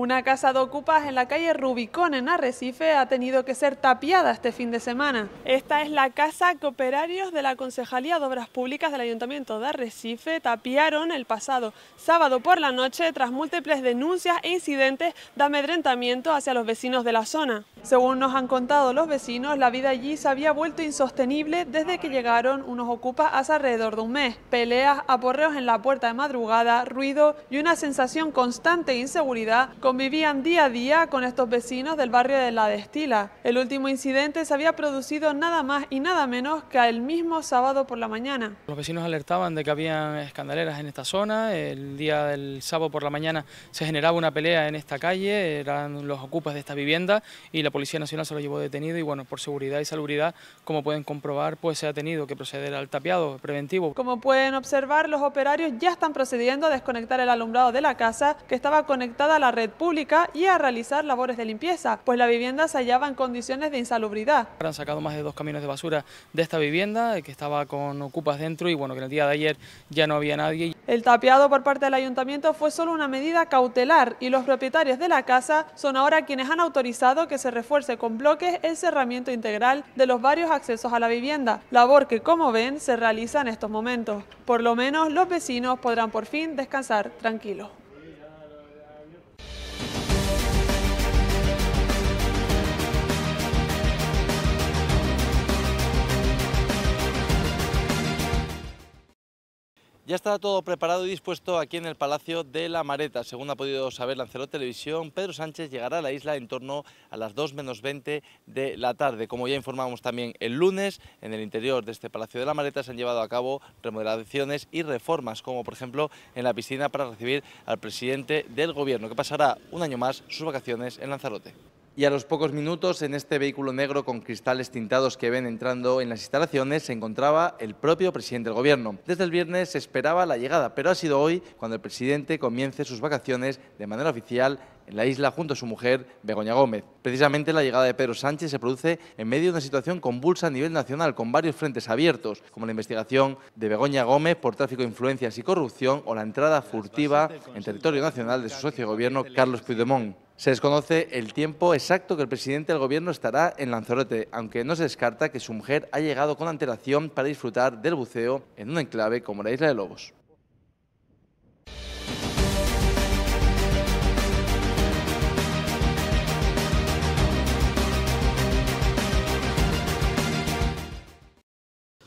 Una casa de ocupas en la calle Rubicón, en Arrecife, ha tenido que ser tapiada este fin de semana. Esta es la casa que operarios de la Concejalía de Obras Públicas del Ayuntamiento de Arrecife tapiaron el pasado sábado por la noche tras múltiples denuncias e incidentes de amedrentamiento hacia los vecinos de la zona. Según nos han contado los vecinos, la vida allí se había vuelto insostenible desde que llegaron unos ocupas hace alrededor de un mes. Peleas, aporreos en la puerta de madrugada, ruido y una sensación constante de inseguridad convivían día a día con estos vecinos del barrio de La Destila. El último incidente se había producido nada más y nada menos que el mismo sábado por la mañana. Los vecinos alertaban de que habían escandaleras en esta zona, el día del sábado por la mañana se generaba una pelea en esta calle, eran los ocupas de esta vivienda y la Policía Nacional se lo llevó detenido y bueno, por seguridad y salubridad, como pueden comprobar, pues se ha tenido que proceder al tapiado preventivo. Como pueden observar, los operarios ya están procediendo a desconectar el alumbrado de la casa que estaba conectada a la red pública y a realizar labores de limpieza, pues la vivienda se hallaba en condiciones de insalubridad. Han sacado más de dos camiones de basura de esta vivienda, eh, que estaba con ocupas dentro y bueno, que en el día de ayer ya no había nadie. El tapiado por parte del ayuntamiento fue solo una medida cautelar y los propietarios de la casa son ahora quienes han autorizado que se refuerce con bloques el cerramiento integral de los varios accesos a la vivienda, labor que como ven se realiza en estos momentos. Por lo menos los vecinos podrán por fin descansar tranquilos. Ya está todo preparado y dispuesto aquí en el Palacio de la Mareta. Según ha podido saber Lanzarote Televisión, Pedro Sánchez llegará a la isla en torno a las 2 menos 20 de la tarde. Como ya informamos también el lunes, en el interior de este Palacio de la Mareta se han llevado a cabo remodelaciones y reformas, como por ejemplo en la piscina para recibir al presidente del Gobierno, que pasará un año más sus vacaciones en Lanzarote y a los pocos minutos en este vehículo negro con cristales tintados que ven entrando en las instalaciones se encontraba el propio presidente del gobierno. Desde el viernes se esperaba la llegada, pero ha sido hoy cuando el presidente comience sus vacaciones de manera oficial en la isla junto a su mujer Begoña Gómez. Precisamente la llegada de Pedro Sánchez se produce en medio de una situación convulsa a nivel nacional, con varios frentes abiertos, como la investigación de Begoña Gómez por tráfico de influencias y corrupción o la entrada furtiva en territorio nacional de su socio de gobierno Carlos Puigdemont. Se desconoce el tiempo exacto que el presidente del gobierno estará en Lanzarote, aunque no se descarta que su mujer ha llegado con antelación para disfrutar del buceo en un enclave como la isla de Lobos.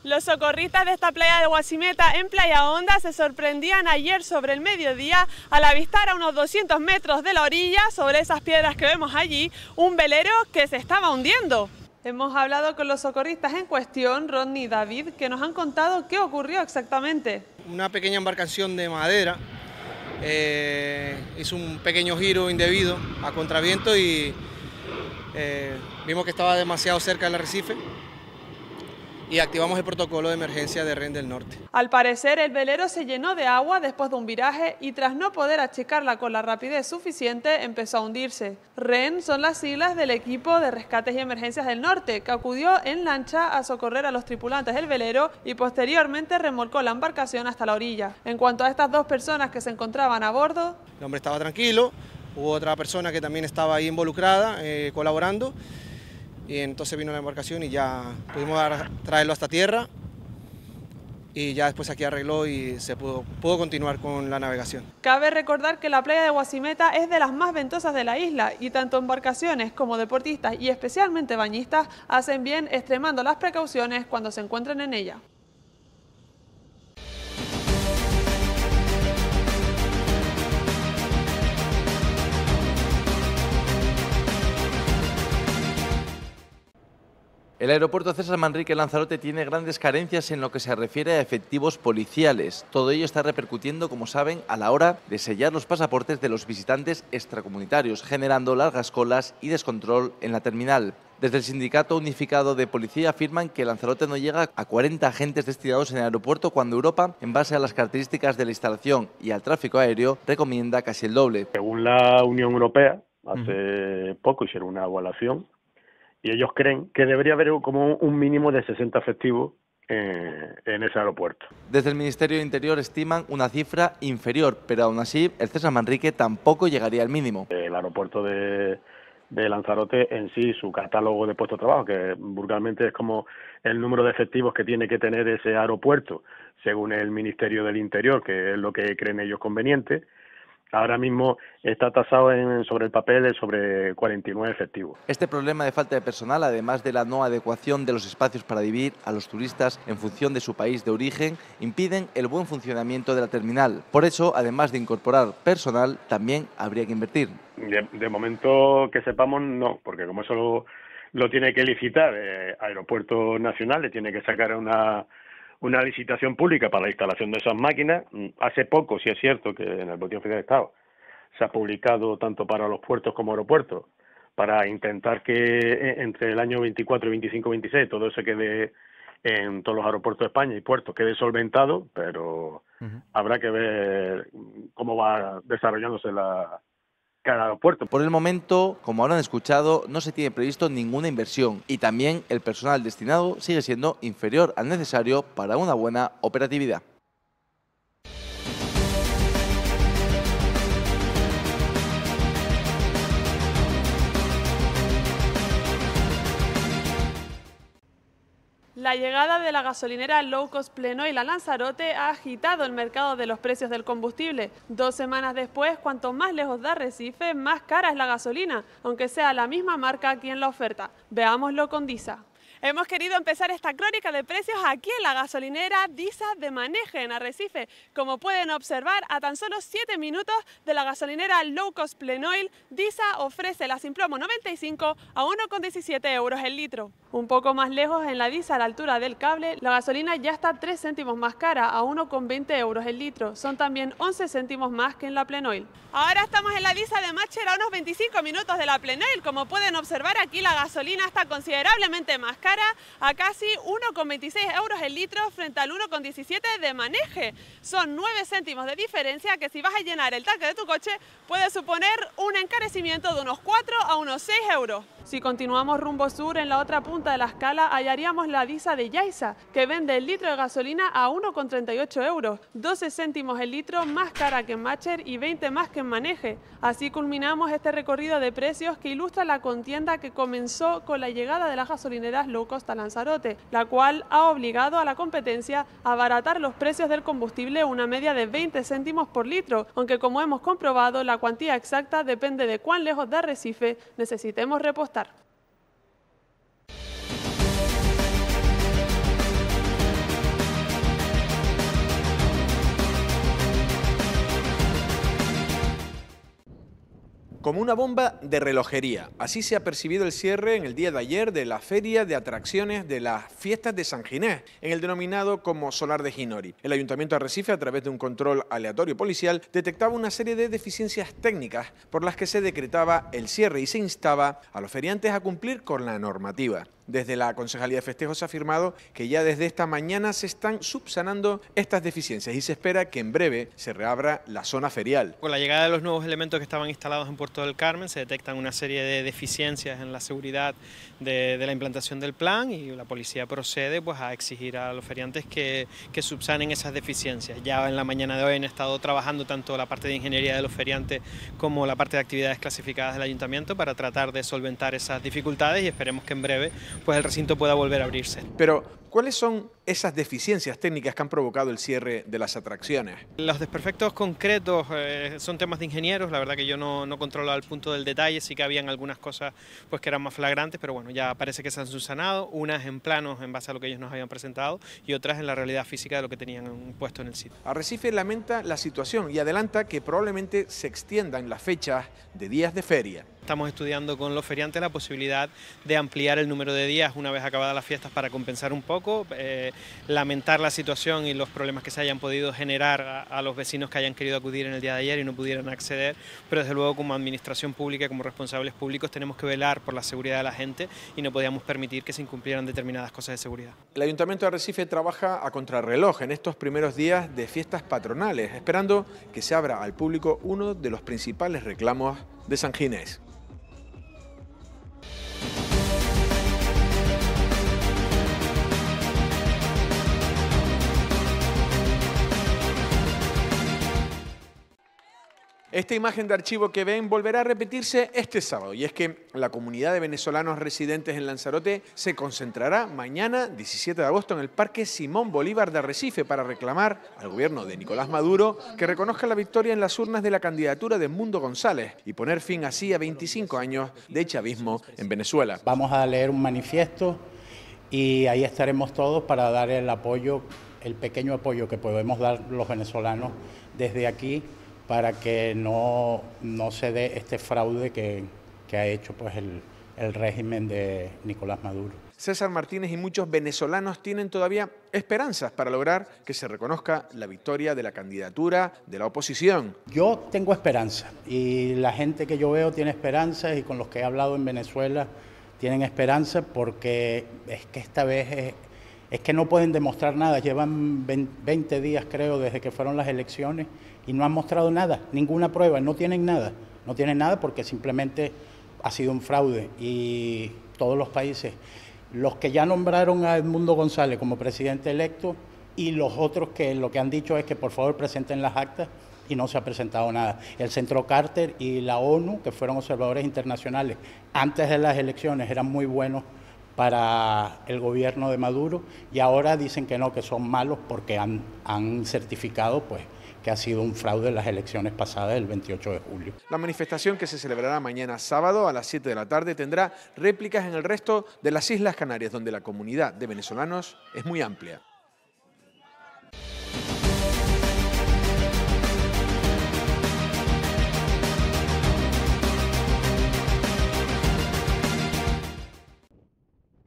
Los socorristas de esta playa de Guasimeta en Playa Honda se sorprendían ayer sobre el mediodía al avistar a unos 200 metros de la orilla, sobre esas piedras que vemos allí, un velero que se estaba hundiendo. Hemos hablado con los socorristas en cuestión, Rodney y David, que nos han contado qué ocurrió exactamente. Una pequeña embarcación de madera eh, hizo un pequeño giro indebido a contraviento y eh, vimos que estaba demasiado cerca del arrecife y activamos el protocolo de emergencia de REN del Norte. Al parecer, el velero se llenó de agua después de un viraje y tras no poder achicarla con la rapidez suficiente, empezó a hundirse. REN son las siglas del equipo de rescates y emergencias del norte, que acudió en lancha a socorrer a los tripulantes del velero y posteriormente remolcó la embarcación hasta la orilla. En cuanto a estas dos personas que se encontraban a bordo... El hombre estaba tranquilo, hubo otra persona que también estaba ahí involucrada, eh, colaborando, y entonces vino la embarcación y ya pudimos traerlo hasta tierra y ya después aquí arregló y se pudo, continuar con la navegación. Cabe recordar que la playa de Guasimeta es de las más ventosas de la isla y tanto embarcaciones como deportistas y especialmente bañistas hacen bien extremando las precauciones cuando se encuentran en ella. El aeropuerto César Manrique Lanzarote tiene grandes carencias en lo que se refiere a efectivos policiales. Todo ello está repercutiendo, como saben, a la hora de sellar los pasaportes de los visitantes extracomunitarios, generando largas colas y descontrol en la terminal. Desde el Sindicato Unificado de Policía afirman que Lanzarote no llega a 40 agentes destinados en el aeropuerto cuando Europa, en base a las características de la instalación y al tráfico aéreo, recomienda casi el doble. Según la Unión Europea, hace poco poco hicieron una evaluación y ellos creen que debería haber como un mínimo de 60 efectivos en ese aeropuerto. Desde el Ministerio de Interior estiman una cifra inferior, pero aún así el César Manrique tampoco llegaría al mínimo. El aeropuerto de, de Lanzarote en sí, su catálogo de puestos de trabajo, que vulgarmente es como el número de efectivos que tiene que tener ese aeropuerto, según el Ministerio del Interior, que es lo que creen ellos conveniente, ahora mismo está tasado sobre el papel de sobre 49 efectivos. Este problema de falta de personal, además de la no adecuación de los espacios para vivir a los turistas en función de su país de origen, impiden el buen funcionamiento de la terminal. Por eso, además de incorporar personal, también habría que invertir. De, momento que sepamos, no, porque como eso lo, tiene que licitar eh, Aeropuerto Nacional, le tiene que sacar una una licitación pública para la instalación de esas máquinas. Mm, hace poco, si es cierto, que en el Boletín Oficial de Estado se ha publicado tanto para los puertos como aeropuertos para intentar que e, entre el año 24 y 25, 26 todo eso quede en todos los aeropuertos de España y puertos quede solventado, pero habrá que ver cómo va desarrollándose la, por el momento, como habrán escuchado, no se tiene previsto ninguna inversión y también el personal destinado sigue siendo inferior al necesario para una buena operatividad. La llegada de la gasolinera Low Cost Pleno y la Lanzarote ha agitado el mercado de los precios del combustible. Dos semanas después, cuanto más lejos da Recife, más cara es la gasolina, aunque sea la misma marca quien la oferta. Veámoslo con DISA. Hemos querido empezar esta crónica de precios aquí en la gasolinera Disa de Maneje, en Arrecife. Como pueden observar, a tan solo 7 minutos de la gasolinera Low Cost Plenoil, Disa ofrece la Simplomo 95 a 1,17 euros el litro. Un poco más lejos, en la Disa, a la altura del cable, la gasolina ya está 3 céntimos más cara, a 1,20 euros el litro. Son también 11 céntimos más que en la Plenoil. Ahora estamos en la Disa de Macher a unos 25 minutos de la Plenoil. Como pueden observar, aquí la gasolina está considerablemente más cara a casi 1,26 euros el litro frente al 1,17 de maneje. Son 9 céntimos de diferencia que si vas a llenar el tanque de tu coche puede suponer un encarecimiento de unos 4 a unos 6 euros. Si continuamos rumbo sur, en la otra punta de la escala hallaríamos la Disa de Yaisa que vende el litro de gasolina a 1,38 euros, 12 céntimos el litro más cara que en Macher y 20 más que en Maneje. Así culminamos este recorrido de precios que ilustra la contienda que comenzó con la llegada de las gasolineras low Lanzarote, la cual ha obligado a la competencia a abaratar los precios del combustible una media de 20 céntimos por litro, aunque como hemos comprobado, la cuantía exacta depende de cuán lejos de Arrecife necesitemos repostar. como una bomba de relojería. Así se ha percibido el cierre en el día de ayer de la Feria de Atracciones de las Fiestas de San Ginés, en el denominado como Solar de Ginori. El Ayuntamiento de Recife, a través de un control aleatorio policial, detectaba una serie de deficiencias técnicas por las que se decretaba el cierre y se instaba a los feriantes a cumplir con la normativa. Desde la Concejalía de Festejos se ha afirmado que ya desde esta mañana se están subsanando estas deficiencias y se espera que en breve se reabra la zona ferial. Con la llegada de los nuevos elementos que estaban instalados en Puerto del Carmen se detectan una serie de deficiencias en la seguridad de, la implantación del plan y la policía procede pues, a exigir a los feriantes que, que subsanen esas deficiencias. Ya en la mañana de hoy han estado trabajando tanto la parte de ingeniería de los feriantes como la parte de actividades clasificadas del ayuntamiento para tratar de solventar esas dificultades y esperemos que en breve pues el recinto pueda volver a abrirse. Pero ¿Cuáles son esas deficiencias técnicas que han provocado el cierre de las atracciones? Los desperfectos concretos eh, son temas de ingenieros, la verdad que yo no, no controlo al punto del detalle, sí que habían algunas cosas pues, que eran más flagrantes, pero bueno, ya parece que se han subsanado, unas en planos en base a lo que ellos nos habían presentado y otras en la realidad física de lo que tenían puesto en el sitio. Arrecife lamenta la situación y adelanta que probablemente se extiendan las fechas de días de feria. Estamos estudiando con los feriantes la posibilidad de ampliar el número de días una vez acabadas las fiestas para compensar un poco eh, lamentar la situación y los problemas que se hayan podido generar a, los vecinos que hayan querido acudir en el día de ayer y no pudieran acceder, pero desde luego como administración pública, como responsables públicos, tenemos que velar por la seguridad de la gente y no podíamos permitir que se incumplieran determinadas cosas de seguridad. El Ayuntamiento de Recife trabaja a contrarreloj en estos primeros días de fiestas patronales, esperando que se abra al público uno de los principales reclamos de San Ginés. Esta imagen de archivo que ven volverá a repetirse este sábado y es que la comunidad de venezolanos residentes en Lanzarote se concentrará mañana 17 de agosto en el Parque Simón Bolívar de Arrecife para reclamar al gobierno de Nicolás Maduro que reconozca la victoria en las urnas de la candidatura de Mundo González y poner fin así a 25 años de chavismo en Venezuela. Vamos a leer un manifiesto y ahí estaremos todos para dar el apoyo, el pequeño apoyo que podemos dar los venezolanos desde aquí para que no, no se dé este fraude que, ha hecho pues, el, el régimen de Nicolás Maduro. César Martínez y muchos venezolanos tienen todavía esperanzas para lograr que se reconozca la victoria de la candidatura de la oposición. Yo tengo esperanza y la gente que yo veo tiene esperanza y con los que he hablado en Venezuela tienen esperanza porque es que esta vez es es que no pueden demostrar nada. Llevan 20 días, creo, desde que fueron las elecciones y no han mostrado nada, ninguna prueba, no tienen nada. No tienen nada porque simplemente ha sido un fraude y todos los países, los que ya nombraron a Edmundo González como presidente electo y los otros que lo que han dicho es que por favor presenten las actas y no se ha presentado nada. El Centro Carter y la ONU, que fueron observadores internacionales antes de las elecciones, eran muy buenos para el gobierno de Maduro y ahora dicen que no, que son malos porque han, certificado pues, que ha sido un fraude en las elecciones pasadas del 28 de julio. La manifestación que se celebrará mañana sábado a las 7 de la tarde tendrá réplicas en el resto de las Islas Canarias, donde la comunidad de venezolanos es muy amplia.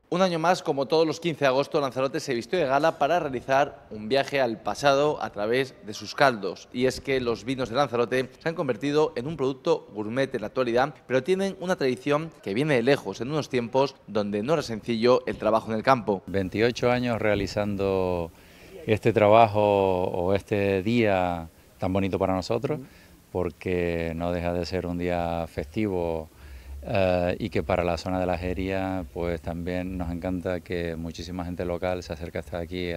Un año más, como todos los 15 de agosto, Lanzarote se vistió de gala para realizar un viaje al pasado a través de sus caldos. Y es que los vinos de Lanzarote se han convertido en un producto gourmet en la actualidad, pero tienen una tradición que viene de lejos, en unos tiempos donde no era sencillo el trabajo en el campo. 28 años realizando este trabajo o este día tan bonito para nosotros, porque no deja de ser un día festivo eh, y que para la zona de la Jería pues también nos encanta que muchísima gente local se acerca hasta aquí,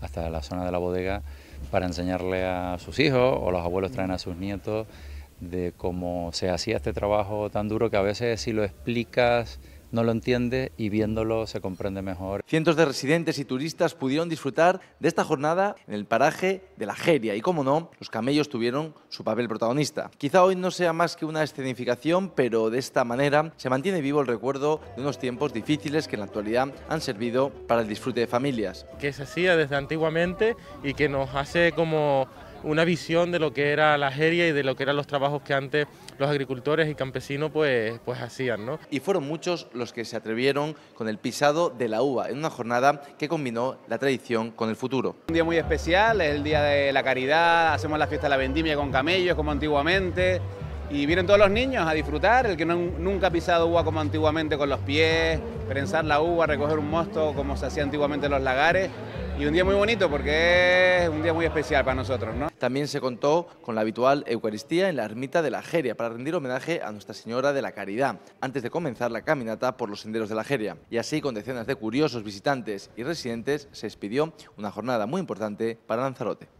hasta la zona de la bodega, para enseñarle a sus hijos o los abuelos traen a sus nietos de cómo se hacía este trabajo tan duro que a veces si lo explicas no lo entiende y viéndolo se comprende mejor. Cientos de residentes y turistas pudieron disfrutar de esta jornada en el paraje de la Jeria y, como no, los camellos tuvieron su papel protagonista. Quizá hoy no sea más que una escenificación, pero de esta manera se mantiene vivo el recuerdo de unos tiempos difíciles que en la actualidad han servido para el disfrute de familias. Que se hacía desde antiguamente y que nos hace como una visión de lo que era la Jeria y de lo que eran los trabajos que antes los agricultores y campesinos pues, pues hacían. ¿no? Y fueron muchos los que se atrevieron con el pisado de la uva en una jornada que combinó la tradición con el futuro. Un día muy especial, es el Día de la Caridad, hacemos la fiesta de la vendimia con camellos como antiguamente y vienen todos los niños a disfrutar, el que no, nunca ha pisado uva como antiguamente con los pies, prensar la uva, recoger un mosto como se hacía antiguamente en los lagares y un día muy bonito porque es un día muy especial para nosotros. ¿no? También se contó con la habitual Eucaristía en la ermita de la Jeria para rendir homenaje a Nuestra Señora de la Caridad, antes de comenzar la caminata por los senderos de la Jeria. Y así, con decenas de curiosos visitantes y residentes, se expidió una jornada muy importante para Lanzarote.